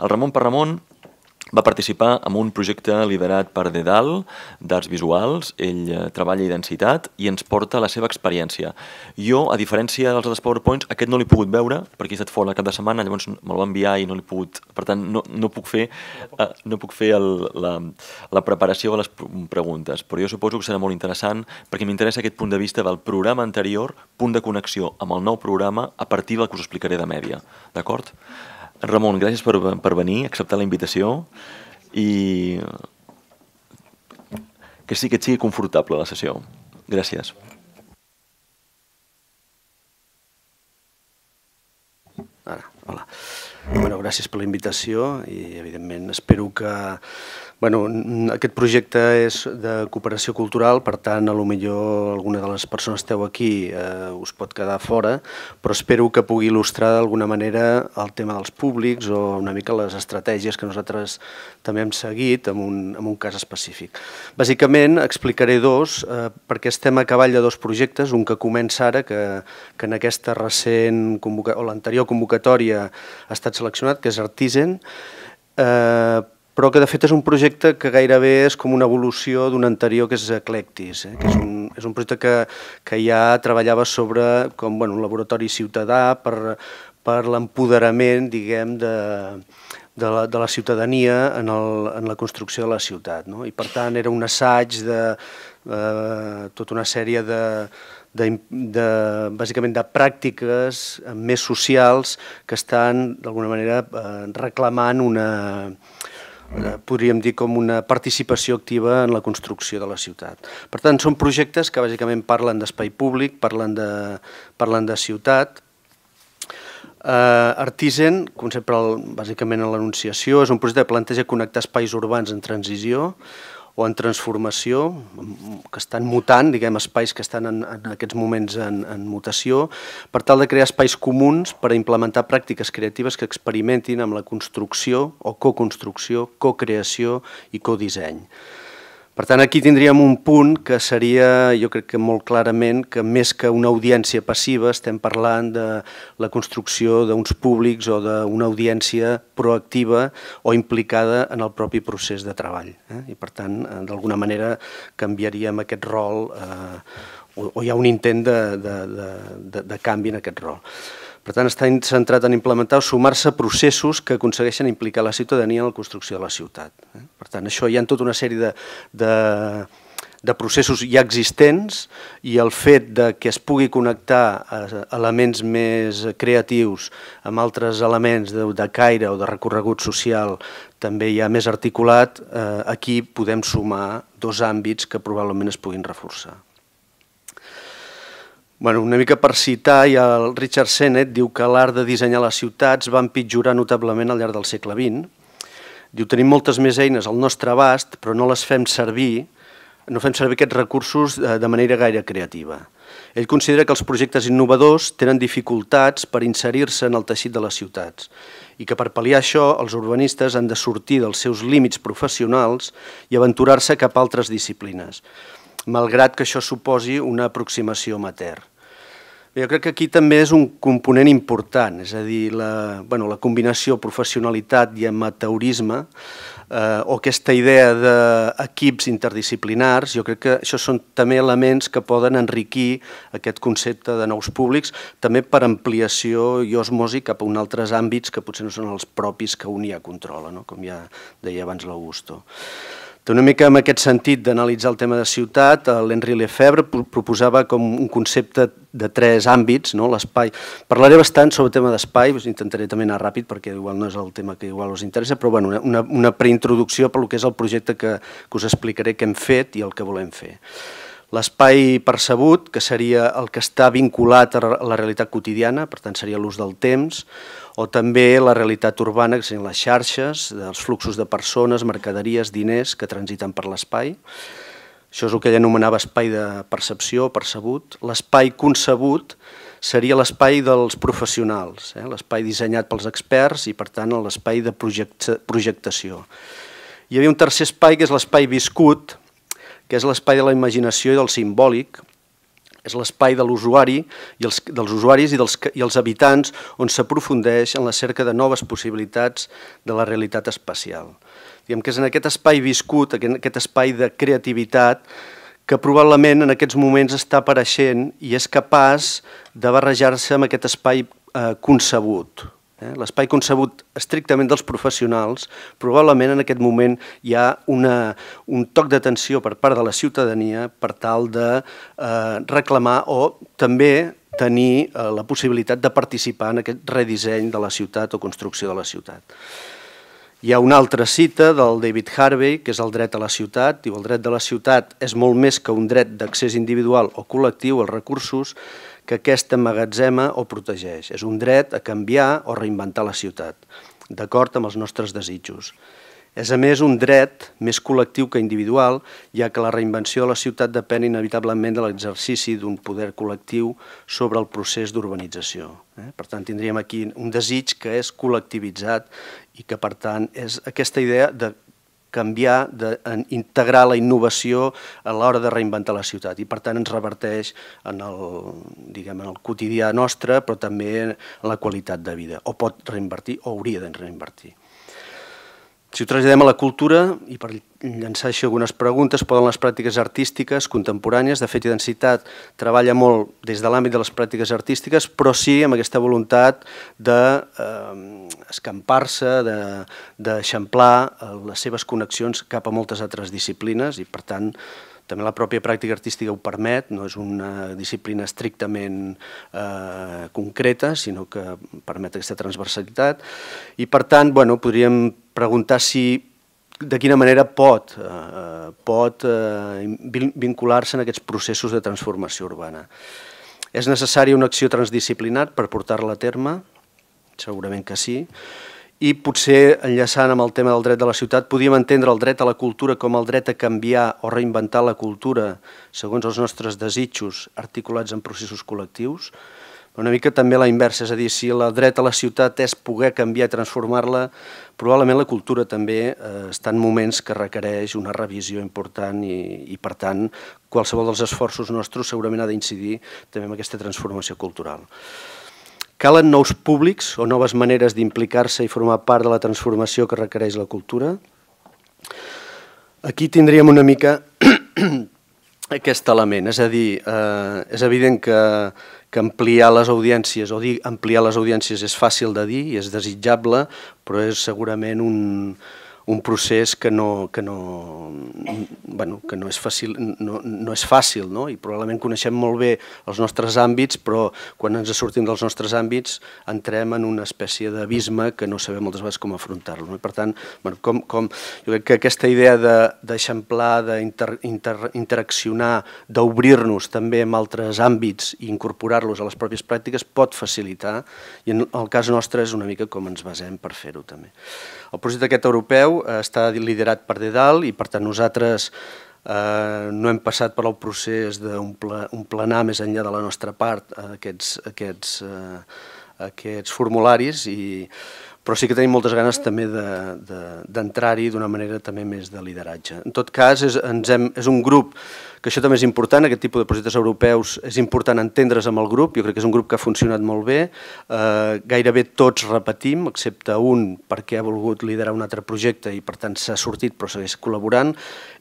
El Ramon per Ramon va participar en un projecte liderat per Dedal, d'Arts Visuals. Ell eh, treballa densitat i ens porta la seva experiència. Jo, a diferència dels altres PowerPoints, aquest no l'he pogut veure, perquè he estat fora cap de setmana, llavors me'l va enviar i no l'he pogut... Per tant, no, no puc fer, eh, no puc fer el, la, la preparació de les preguntes, però jo suposo que serà molt interessant perquè m'interessa aquest punt de vista del programa anterior, punt de connexió amb el nou programa, a partir del que us explicaré de mèdia. D'acord? D'acord? Ramon, gràcies per, per venir, acceptar la invitació i que sí que et sigui confortable la sessió. Gràcies. Ara, hola. Bueno, gràcies per la invitació i, evidentment, espero que Bueno, aquest projecte és de cooperació cultural, per tant, a lo millor alguna de les persones que esteu aquí eh, us pot quedar fora, però espero que pugui il·lustrar d'alguna manera el tema dels públics o una mica les estratègies que nosaltres també hem seguit en un, en un cas específic. Bàsicament, explicaré dos, eh, perquè estem a cavall de dos projectes, un que comença ara, que, que en aquesta recent convocatòria, o l'anterior convocatòria ha estat seleccionat, que és Artisan, eh, però que de fet és un projecte que gairebé és com una evolució d'un anterior que és Eclectis, eh? que és un, és un projecte que, que ja treballava sobre com bueno, un laboratori ciutadà per, per l'empoderament, diguem, de, de la, de la ciutadania en, el, en la construcció de la ciutat. No? I per tant era un assaig de eh, tota una sèrie de, de, de, bàsicament de pràctiques més socials que estan d'alguna manera eh, reclamant una, Eh, podríem dir com una participació activa en la construcció de la ciutat. Per tant, són projectes que bàsicament parlen d'espai públic, parlen de, parlen de ciutat. Uh, eh, Artisan, com sempre, bàsicament en l'anunciació, és un projecte que planteja connectar espais urbans en transició, o en transformació, que estan mutant, diguem, espais que estan en, en aquests moments en, en mutació, per tal de crear espais comuns per a implementar pràctiques creatives que experimentin amb la construcció o coconstrucció, cocreació i codisseny. Per tant, aquí tindríem un punt que seria, jo crec que molt clarament, que més que una audiència passiva estem parlant de la construcció d'uns públics o d'una audiència proactiva o implicada en el propi procés de treball. Eh? I per tant, eh, d'alguna manera canviaríem aquest rol eh, o, o hi ha un intent de, de, de, de, de canvi en aquest rol. Per tant, està centrat en implementar o sumar-se processos que aconsegueixen implicar la ciutadania en la construcció de la ciutat. Eh? Per tant, això hi ha tota una sèrie de, de, de processos ja existents i el fet de que es pugui connectar eh, elements més creatius amb altres elements de, de caire o de recorregut social també hi ha més articulat, eh, aquí podem sumar dos àmbits que probablement es puguin reforçar. Bueno, una mica per citar, i el Richard Sennett diu que l'art de dissenyar les ciutats va empitjorar notablement al llarg del segle XX. Diu, tenim moltes més eines al nostre abast, però no les fem servir, no fem servir aquests recursos eh, de manera gaire creativa. Ell considera que els projectes innovadors tenen dificultats per inserir-se en el teixit de les ciutats i que per pal·liar això els urbanistes han de sortir dels seus límits professionals i aventurar-se cap a altres disciplines, malgrat que això suposi una aproximació amateur jo crec que aquí també és un component important, és a dir, la, bueno, la combinació professionalitat i amateurisme eh, o aquesta idea d'equips interdisciplinars, jo crec que això són també elements que poden enriquir aquest concepte de nous públics, també per ampliació i osmosi cap a uns altres àmbits que potser no són els propis que un ja controla, no? com ja deia abans l'Augusto. Una mica en aquest sentit d'analitzar el tema de ciutat, eh, l'Henri Lefebvre proposava com un concepte de tres àmbits, no? l'espai. Parlaré bastant sobre el tema d'espai, us intentaré també anar ràpid perquè igual no és el tema que igual us interessa, però bueno, una, una preintroducció per lo que és el projecte que, que us explicaré que hem fet i el que volem fer. L'espai percebut, que seria el que està vinculat a la realitat quotidiana, per tant seria l'ús del temps, o també la realitat urbana, que serien les xarxes, els fluxos de persones, mercaderies, diners que transiten per l'espai. Això és el que ell anomenava espai de percepció, percebut. L'espai concebut seria l'espai dels professionals, eh? l'espai dissenyat pels experts i, per tant, l'espai de projectació. Hi havia un tercer espai, que és l'espai viscut, que és l'espai de la imaginació i del simbòlic, és l'espai de l'usuari i els, dels usuaris i, dels, i els habitants on s'aprofundeix en la cerca de noves possibilitats de la realitat espacial. Diguem que és en aquest espai viscut, en aquest espai de creativitat, que probablement en aquests moments està apareixent i és capaç de barrejar-se amb aquest espai eh, concebut, Eh? L'espai concebut estrictament dels professionals, probablement en aquest moment hi ha una, un toc d'atenció per part de la ciutadania per tal de eh, reclamar o també tenir eh, la possibilitat de participar en aquest redisseny de la ciutat o construcció de la ciutat. Hi ha una altra cita del David Harvey, que és el dret a la ciutat. Diu, el dret de la ciutat és molt més que un dret d'accés individual o col·lectiu als recursos, que aquesta magatzema o protegeix. És un dret a canviar o reinventar la ciutat, d'acord amb els nostres desitjos. És, a més, un dret més col·lectiu que individual, ja que la reinvenció de la ciutat depèn inevitablement de l'exercici d'un poder col·lectiu sobre el procés d'urbanització. Eh? Per tant, tindríem aquí un desig que és col·lectivitzat i que, per tant, és aquesta idea de canviar, de, integrar la innovació a l'hora de reinventar la ciutat i per tant ens reverteix en el, diguem, en el quotidià nostre però també en la qualitat de vida o pot reinvertir o hauria de reinvertir. Si ho traslladem a la cultura, i per llançar així algunes preguntes, poden les pràctiques artístiques contemporànies, de fet i d'encitat, treballa molt des de l'àmbit de les pràctiques artístiques, però sí amb aquesta voluntat d'escampar-se, de, eh, d'eixamplar eh, les seves connexions cap a moltes altres disciplines i per tant també la pròpia pràctica artística ho permet, no és una disciplina estrictament eh, concreta, sinó que permet aquesta transversalitat. I per tant, bueno, podríem preguntar si de quina manera pot, eh, eh pot eh, vincular-se en aquests processos de transformació urbana. És necessària una acció transdisciplinar per portar-la a terme? Segurament que sí. I potser, enllaçant amb el tema del dret de la ciutat, podíem entendre el dret a la cultura com el dret a canviar o reinventar la cultura segons els nostres desitjos articulats en processos col·lectius, però una mica també la inversa, és a dir, si la dreta a la ciutat és poder canviar i transformar-la, probablement la cultura també eh, està en moments que requereix una revisió important i, i, per tant, qualsevol dels esforços nostres segurament ha d'incidir també en aquesta transformació cultural. Calen nous públics o noves maneres d'implicar-se i formar part de la transformació que requereix la cultura. Aquí tindríem una mica aquest element, és a dir, eh, és evident que que ampliar les audiències, o dir ampliar les audiències és fàcil de dir i és desitjable, però és segurament un, un procés que no, que no, bueno, que no és fàcil, no, no és fàcil no? i probablement coneixem molt bé els nostres àmbits, però quan ens sortim dels nostres àmbits entrem en una espècie d'abisme que no sabem moltes vegades com afrontar-lo. No? per tant, bueno, com, com, jo crec que aquesta idea d'eixamplar, de, d'interaccionar, inter, d'obrir-nos també amb altres àmbits i incorporar-los a les pròpies pràctiques pot facilitar, i en el cas nostre és una mica com ens basem per fer-ho també. El projecte aquest europeu veu, està liderat per Dedal i per tant nosaltres eh, no hem passat per al procés d'un planar més enllà de la nostra part aquests, aquests, eh, aquests formularis i però sí que tenim moltes ganes també d'entrar-hi de, de, d'una manera també més de lideratge. En tot cas, és, ens hem, és un grup que això també és important, aquest tipus de projectes europeus és important entendre's amb el grup, jo crec que és un grup que ha funcionat molt bé, eh, gairebé tots repetim, excepte un perquè ha volgut liderar un altre projecte i per tant s'ha sortit però segueix col·laborant,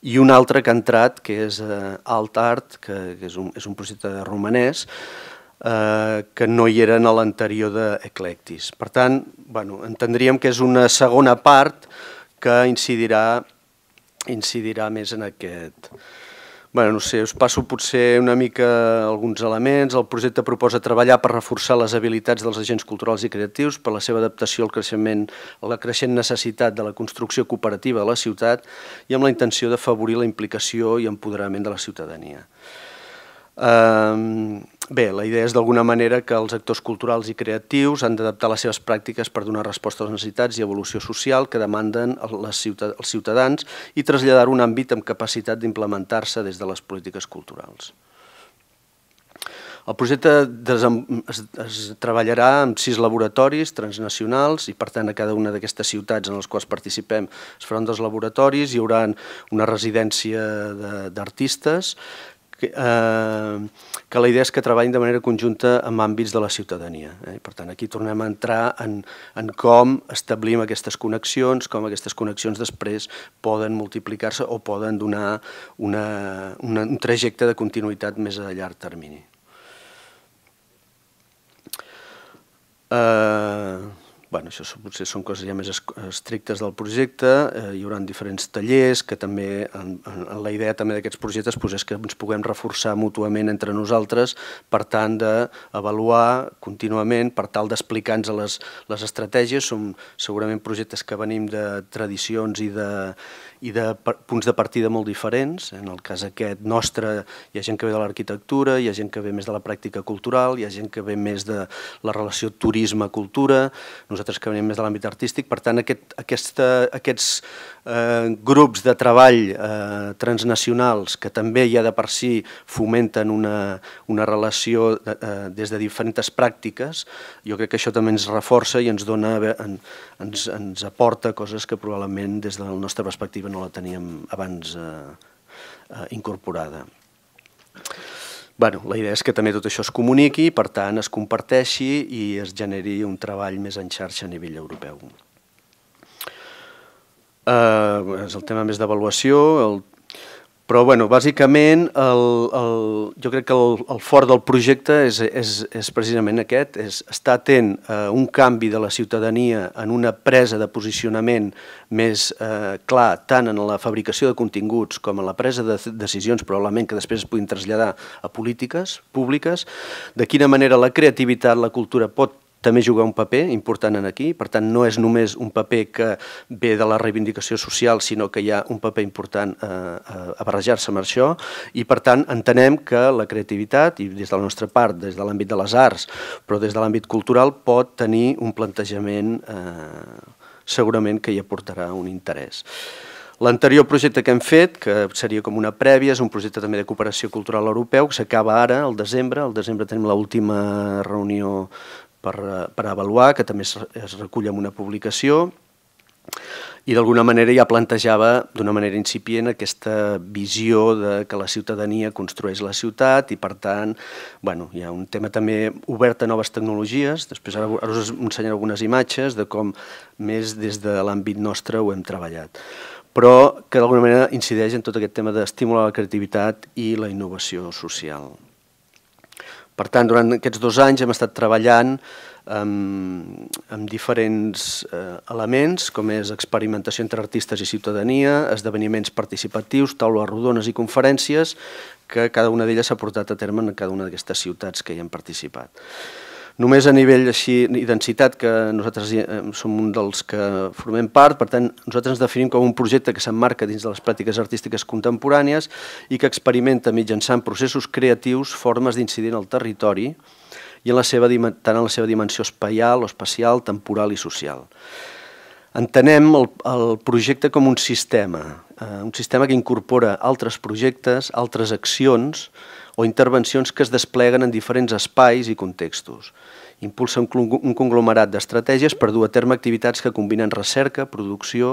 i un altre que ha entrat, que és eh, Alt Art, que, que és, un, és un projecte romanès, eh, que no hi eren a l'anterior d'Eclectis. Per tant, bueno, entendríem que és una segona part que incidirà, incidirà més en aquest... Bueno, no sé, us passo potser una mica alguns elements. El projecte proposa treballar per reforçar les habilitats dels agents culturals i creatius per la seva adaptació al creixement, a la creixent necessitat de la construcció cooperativa de la ciutat i amb la intenció d'afavorir la implicació i empoderament de la ciutadania. Eh, Bé, la idea és d'alguna manera que els actors culturals i creatius han d'adaptar les seves pràctiques per donar resposta a les necessitats i evolució social que demanden les els ciutadans i traslladar un àmbit amb capacitat d'implementar-se des de les polítiques culturals. El projecte es treballarà amb sis laboratoris transnacionals i, per tant, a cada una d'aquestes ciutats en les quals participem es faran dos laboratoris, hi haurà una residència d'artistes que, eh, que la idea és que treballin de manera conjunta amb àmbits de la ciutadania. Eh? Per tant, aquí tornem a entrar en, en com establim aquestes connexions, com aquestes connexions després poden multiplicar-se o poden donar una, una, un trajecte de continuïtat més a llarg termini. Eh bueno, això potser són coses ja més estrictes del projecte, eh, hi haurà diferents tallers que també, en, en la idea també d'aquests projectes pues, doncs, és que ens puguem reforçar mútuament entre nosaltres per tant d'avaluar contínuament, per tal d'explicar-nos les, les estratègies, són segurament projectes que venim de tradicions i de, i de punts de partida molt diferents. En el cas aquest nostre hi ha gent que ve de l'arquitectura, hi ha gent que ve més de la pràctica cultural, hi ha gent que ve més de la relació turisme-cultura, nosaltres que venim més de l'àmbit artístic. Per tant, aquest, aquesta, aquests eh, grups de treball eh, transnacionals que també ja de per si fomenten una, una relació de, eh, des de diferents pràctiques, jo crec que això també ens reforça i ens, dona, en, ens, ens aporta coses que probablement des de la nostra perspectiva que no la teníem abans eh, eh, incorporada. Bueno, la idea és que també tot això es comuniqui, per tant, es comparteixi i es generi un treball més en xarxa a nivell europeu. Eh, és el tema més d'avaluació, el però, bueno, bàsicament, el, el, jo crec que el, el fort del projecte és, és, és precisament aquest, és estar atent a un canvi de la ciutadania en una presa de posicionament més eh, clar, tant en la fabricació de continguts com en la presa de decisions, probablement que després es puguin traslladar a polítiques públiques, de quina manera la creativitat, la cultura pot també juga un paper important en aquí, per tant no és només un paper que ve de la reivindicació social, sinó que hi ha un paper important a, eh, eh, a barrejar-se amb això i per tant entenem que la creativitat, i des de la nostra part, des de l'àmbit de les arts, però des de l'àmbit cultural, pot tenir un plantejament eh, segurament que hi aportarà un interès. L'anterior projecte que hem fet, que seria com una prèvia, és un projecte també de cooperació cultural europeu, que s'acaba ara, al desembre. Al desembre tenim l'última reunió per, per avaluar, que també es, es recull en una publicació, i d'alguna manera ja plantejava d'una manera incipient aquesta visió de que la ciutadania construeix la ciutat i per tant bueno, hi ha un tema també obert a noves tecnologies, després ara, ara us ensenyaré algunes imatges de com més des de l'àmbit nostre ho hem treballat però que d'alguna manera incideix en tot aquest tema d'estimular la creativitat i la innovació social. Per tant, durant aquests dos anys hem estat treballant amb, amb diferents eh, elements, com és experimentació entre artistes i ciutadania, esdeveniments participatius, taules rodones i conferències, que cada una d'elles s'ha portat a terme en cada una d'aquestes ciutats que hi hem participat. Només a nivell així i densitat, que nosaltres eh, som un dels que formem part, per tant, nosaltres ens definim com un projecte que s'emmarca dins de les pràctiques artístiques contemporànies i que experimenta mitjançant processos creatius formes d'incidir en el territori i en la seva, tant en la seva dimensió espaial o espacial, temporal i social. Entenem el, el projecte com un sistema, eh, un sistema que incorpora altres projectes, altres accions, o intervencions que es despleguen en diferents espais i contextos. Impulsa un conglomerat d'estratègies per dur a terme activitats que combinen recerca, producció,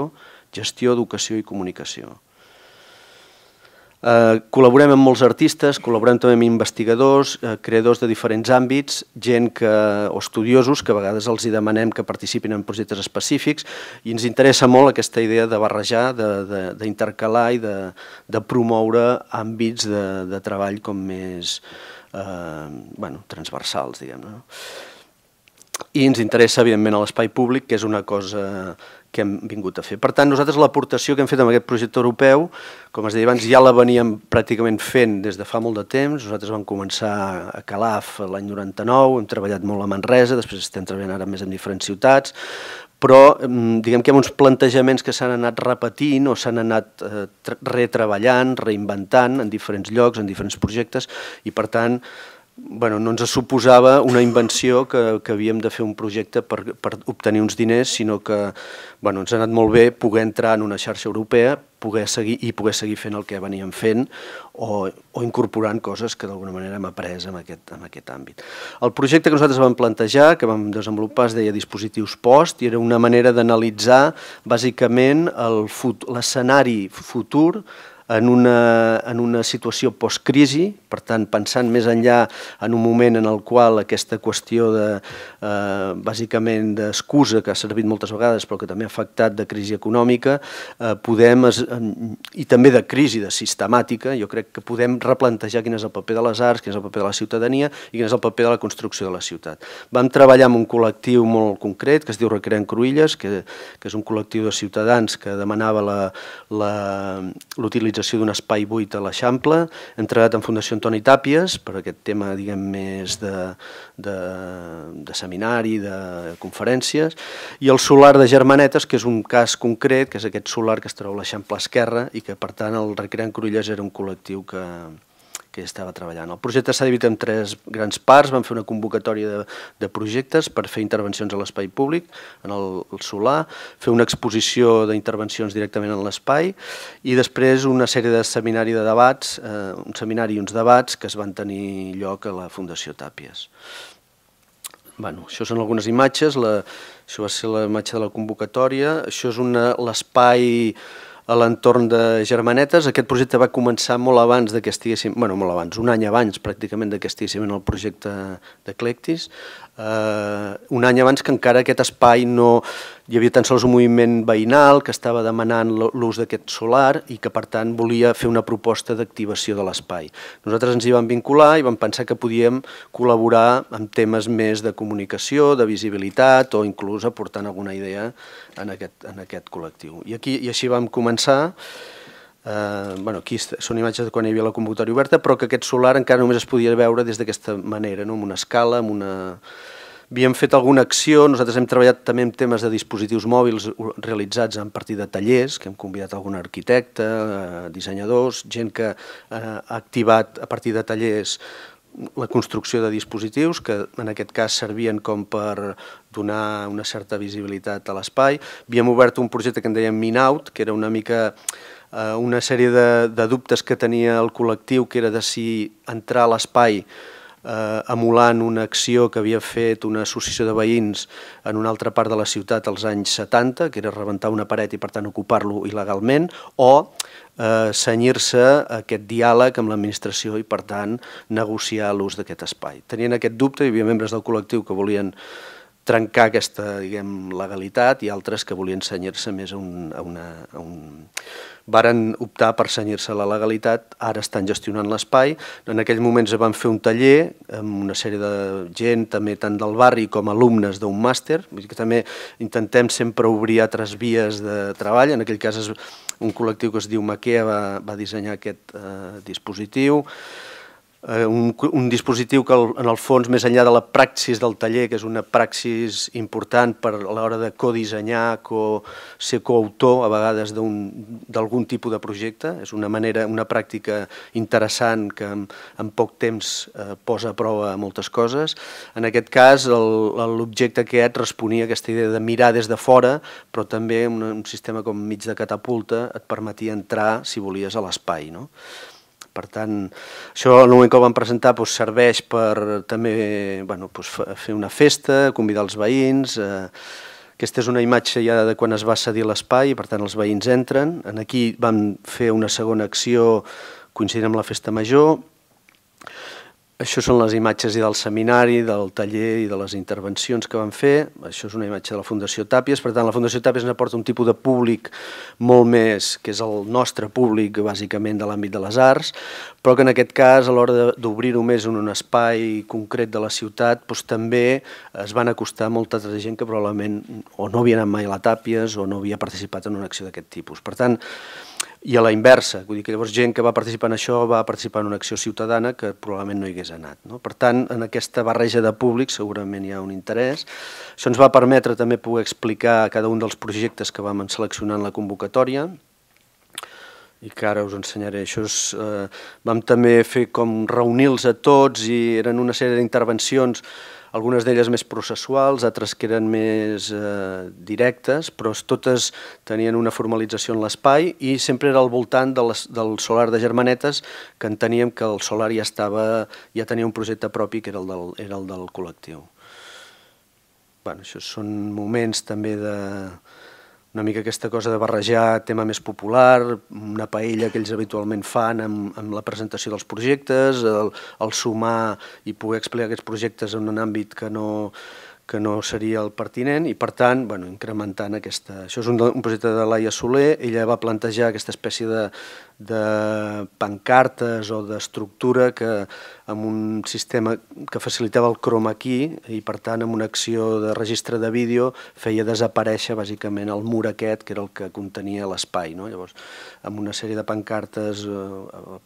gestió, educació i comunicació. Eh, col·laborem amb molts artistes, col·laborem també amb investigadors, eh, creadors de diferents àmbits, gent que, o estudiosos que a vegades els hi demanem que participin en projectes específics i ens interessa molt aquesta idea de barrejar, d'intercalar i de, de promoure àmbits de, de treball com més eh, bueno, transversals, diguem-ne. I ens interessa, evidentment, a l'espai públic, que és una cosa que hem vingut a fer. Per tant, nosaltres l'aportació que hem fet amb aquest projecte europeu, com es deia abans, ja la veníem pràcticament fent des de fa molt de temps. Nosaltres vam començar a Calaf l'any 99, hem treballat molt a Manresa, després estem treballant ara més en diferents ciutats, però mm, diguem que hi ha uns plantejaments que s'han anat repetint o s'han anat eh, retreballant, reinventant en diferents llocs, en diferents projectes, i per tant bueno, no ens suposava una invenció que, que havíem de fer un projecte per, per obtenir uns diners, sinó que bueno, ens ha anat molt bé poder entrar en una xarxa europea poder seguir, i poder seguir fent el que veníem fent o, o incorporant coses que d'alguna manera hem après en aquest, en aquest àmbit. El projecte que nosaltres vam plantejar, que vam desenvolupar, es deia dispositius post, i era una manera d'analitzar bàsicament l'escenari fut, futur en una, en una situació postcrisi, per tant, pensant més enllà en un moment en el qual aquesta qüestió de, eh, bàsicament d'excusa que ha servit moltes vegades però que també ha afectat de crisi econòmica, eh, podem, es, i també de crisi de sistemàtica, jo crec que podem replantejar quin és el paper de les arts, quin és el paper de la ciutadania i quin és el paper de la construcció de la ciutat. Vam treballar amb un col·lectiu molt concret que es diu Recreant Cruïlles, que, que és un col·lectiu de ciutadans que demanava l'utilització utilització d'un espai buit a l'Eixample. Hem treballat en Fundació Antoni Tàpies per aquest tema diguem més de, de, de seminari, de conferències, i el solar de Germanetes, que és un cas concret, que és aquest solar que es troba a l'Eixample Esquerra i que, per tant, el Recreant Cruïlles era un col·lectiu que, que estava treballant. El projecte s'ha dividit en tres grans parts, van fer una convocatòria de, de projectes per fer intervencions a l'espai públic, en el, el solar, fer una exposició d'intervencions directament en l'espai i després una sèrie de seminari de debats, eh, un seminari i uns debats que es van tenir lloc a la Fundació Tàpies. Bueno, això són algunes imatges, la, això va ser la imatge de la convocatòria, això és l'espai a l'entorn de Germanetes. Aquest projecte va començar molt abans de que estiguéssim, bueno, molt abans, un any abans pràcticament de que estiguéssim en el projecte de Clectis, eh, un any abans que encara aquest espai no, hi havia tan sols un moviment veïnal que estava demanant l'ús d'aquest solar i que, per tant, volia fer una proposta d'activació de l'espai. Nosaltres ens hi vam vincular i vam pensar que podíem col·laborar amb temes més de comunicació, de visibilitat o inclús aportant alguna idea en aquest, en aquest col·lectiu. I, aquí, I així vam començar. Eh, bueno, aquí són imatges de quan hi havia la convocatòria oberta, però que aquest solar encara només es podia veure des d'aquesta manera, no? amb una escala, amb una havíem fet alguna acció, nosaltres hem treballat també en temes de dispositius mòbils realitzats a partir de tallers, que hem convidat algun arquitecte, eh, dissenyadors, gent que eh, ha activat a partir de tallers la construcció de dispositius que en aquest cas servien com per donar una certa visibilitat a l'espai. Havíem obert un projecte que en dèiem Minout, que era una mica eh, una sèrie de, de dubtes que tenia el col·lectiu, que era de si entrar a l'espai eh, emulant una acció que havia fet una associació de veïns en una altra part de la ciutat als anys 70, que era rebentar una paret i per tant ocupar-lo il·legalment, o eh, senyir-se aquest diàleg amb l'administració i per tant negociar l'ús d'aquest espai. Tenien aquest dubte, hi havia membres del col·lectiu que volien trencar aquesta diguem, legalitat i altres que volien senyir-se més a, un, a, una, a un... Varen optar per senyir-se a la legalitat, ara estan gestionant l'espai. En aquells moments van fer un taller amb una sèrie de gent, també tant del barri com alumnes d'un màster. Vull dir que també intentem sempre obrir altres vies de treball. En aquell cas és un col·lectiu que es diu Maquea va, va dissenyar aquest eh, dispositiu. Eh, un, un dispositiu que en el fons, més enllà de la praxis del taller, que és una praxis important per a l'hora de codissenyar, co, ser coautor a vegades d'algun tipus de projecte, és una manera, una pràctica interessant que en, en poc temps eh, posa a prova moltes coses. En aquest cas, l'objecte que et responia a aquesta idea de mirar des de fora, però també un, un sistema com mig de catapulta et permetia entrar, si volies, a l'espai. No? Per tant, això en el moment que ho van presentar doncs, serveix per també bueno, doncs, fer una festa, convidar els veïns... Eh, aquesta és una imatge ja de quan es va cedir l'espai, per tant els veïns entren. En Aquí vam fer una segona acció coincidint amb la festa major, això són les imatges i del seminari, del taller i de les intervencions que van fer. Això és una imatge de la Fundació Tàpies. Per tant, la Fundació Tàpies ens aporta un tipus de públic molt més, que és el nostre públic, bàsicament, de l'àmbit de les arts, però que en aquest cas, a l'hora d'obrir-ho més en un espai concret de la ciutat, doncs, també es van acostar molta altra gent que probablement o no havia anat mai a la Tàpies o no havia participat en una acció d'aquest tipus. Per tant, i a la inversa. Vull dir que llavors gent que va participar en això va participar en una acció ciutadana que probablement no hi hagués anat. No? Per tant, en aquesta barreja de públic segurament hi ha un interès. Això ens va permetre també poder explicar cada un dels projectes que vam seleccionar en la convocatòria, i que ara us ensenyaré. Això és, eh, vam també fer com reunir-los a tots i eren una sèrie d'intervencions algunes d'elles més processuals, altres que eren més eh, directes, però totes tenien una formalització en l'espai i sempre era al voltant de les, del solar de Germanetes, que enteníem que el solar ja, estava, ja tenia un projecte propi que era el del, era el del col·lectiu. Bueno, això són moments també de, una mica aquesta cosa de barrejar tema més popular, una paella que ells habitualment fan amb, amb la presentació dels projectes, el, el sumar i poder explicar aquests projectes en un àmbit que no, que no seria el pertinent i, per tant, bueno, incrementant aquesta... Això és un, un projecte de Laia Soler, ella va plantejar aquesta espècie de, de pancartes o d'estructura que amb un sistema que facilitava el chroma key i per tant amb una acció de registre de vídeo feia desaparèixer bàsicament el mur aquest que era el que contenia l'espai. No? Llavors amb una sèrie de pancartes eh,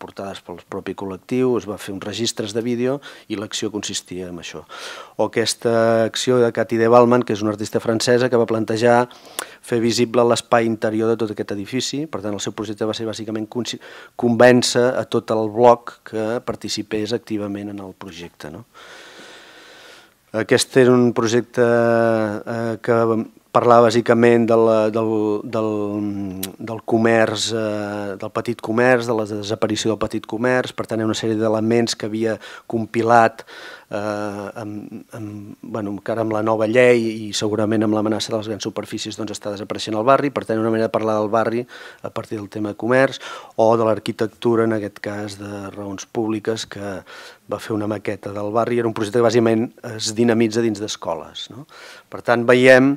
portades pel propi col·lectiu es va fer uns registres de vídeo i l'acció consistia en això. O aquesta acció de Cathy de Balman, que és una artista francesa que va plantejar fer visible l'espai interior de tot aquest edifici, per tant el seu projecte va ser bàsicament convèncer a tot el bloc que participés activament en el projecte. No? Aquest era un projecte eh, que parlava bàsicament de la, del, del, del comerç, eh, del petit comerç, de la desaparició del petit comerç, per tant, una sèrie d'elements que havia compilat eh, amb, amb, bueno, encara amb la nova llei i segurament amb l'amenaça de les grans superfícies doncs està desapareixent el barri, per tant una manera de parlar del barri a partir del tema de comerç o de l'arquitectura, en aquest cas de raons públiques, que va fer una maqueta del barri, era un projecte que bàsicament es dinamitza dins d'escoles. No? Per tant, veiem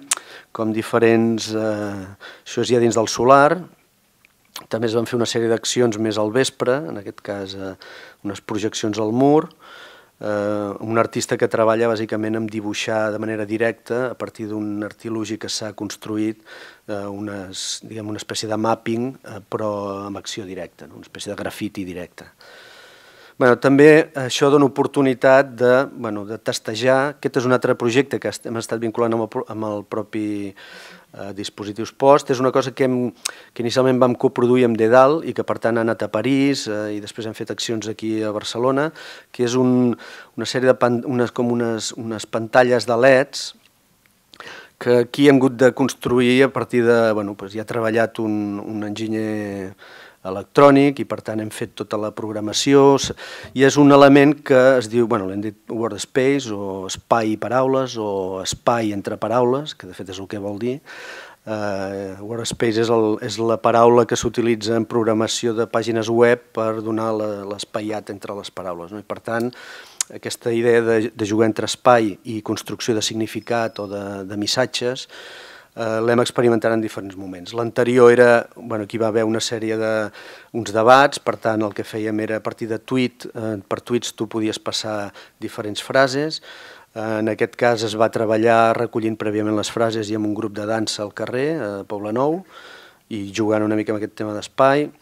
com diferents... Eh, això és ja dins del solar, també es van fer una sèrie d'accions més al vespre, en aquest cas eh, unes projeccions al mur, eh, un artista que treballa bàsicament amb dibuixar de manera directa a partir d'un artilugi que s'ha construït, eh, unes, diguem, una espècie de mapping eh, però amb acció directa, no? una espècie de grafiti directe. Bueno, també això dona oportunitat de, bueno, de tastejar. Aquest és un altre projecte que hem estat vinculant amb el, amb el propi eh, dispositius post. És una cosa que, hem, que inicialment vam coproduir amb Dedal i que per tant ha anat a París eh, i després hem fet accions aquí a Barcelona, que és un, una sèrie de pan, unes, com unes, unes pantalles de leds que aquí hem hagut de construir a partir de... Bueno, pues, doncs hi ha treballat un, un enginyer electrònic i per tant hem fet tota la programació i és un element que es diu, bueno, l'hem dit word space o espai i paraules o espai entre paraules, que de fet és el que vol dir. Uh, eh, space és, el, és la paraula que s'utilitza en programació de pàgines web per donar l'espaiat entre les paraules. No? I per tant, aquesta idea de, de jugar entre espai i construcció de significat o de, de missatges Eh, l'hem experimentat en diferents moments. L'anterior era, bueno, aquí va haver una sèrie de uns debats, per tant el que fèiem era a partir de tuit, eh, per tuits tu podies passar diferents frases, eh, en aquest cas es va treballar recollint prèviament les frases i amb un grup de dansa al carrer, a Poble Nou, i jugant una mica amb aquest tema d'espai,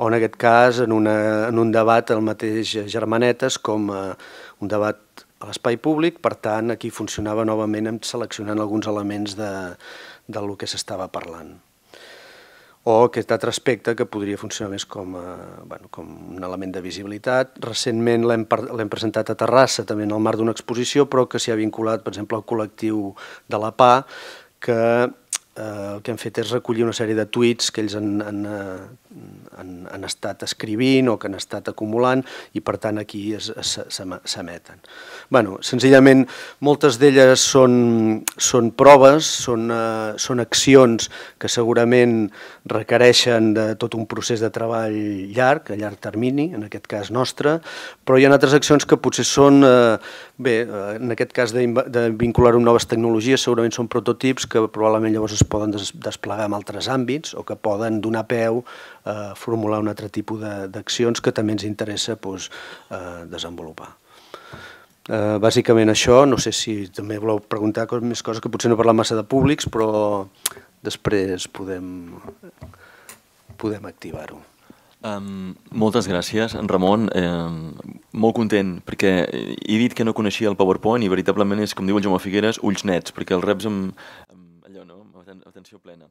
o en aquest cas en, una, en un debat el mateix Germanetes com eh, un debat a l'espai públic, per tant, aquí funcionava novament seleccionant alguns elements de, del que s'estava parlant o aquest altre aspecte que podria funcionar més com, a, bueno, com un element de visibilitat. Recentment l'hem presentat a Terrassa, també en el marc d'una exposició, però que s'hi ha vinculat, per exemple, al col·lectiu de la PA, que Eh, el que han fet és recollir una sèrie de tuits que ells han, han, eh, han, han estat escrivint o que han estat acumulant i per tant aquí s'emeten. Bueno, senzillament moltes d'elles són, són proves, són, eh, són accions que segurament requereixen de tot un procés de treball llarg, a llarg termini, en aquest cas nostre, però hi ha altres accions que potser són, eh, bé, eh, en aquest cas de, de vincular-ho amb noves tecnologies, segurament són prototips que probablement llavors es es poden des desplegar en altres àmbits o que poden donar peu a eh, formular un altre tipus d'accions que també ens interessa doncs, eh, desenvolupar. Eh, bàsicament això, no sé si també voleu preguntar més coses que potser no parlar massa de públics, però després podem, podem activar-ho. Um, moltes gràcies, en Ramon. Um, molt content, perquè he dit que no coneixia el PowerPoint i veritablement és, com diu el Jaume Figueres, ulls nets, perquè els reps amb, amb Martin Schublener.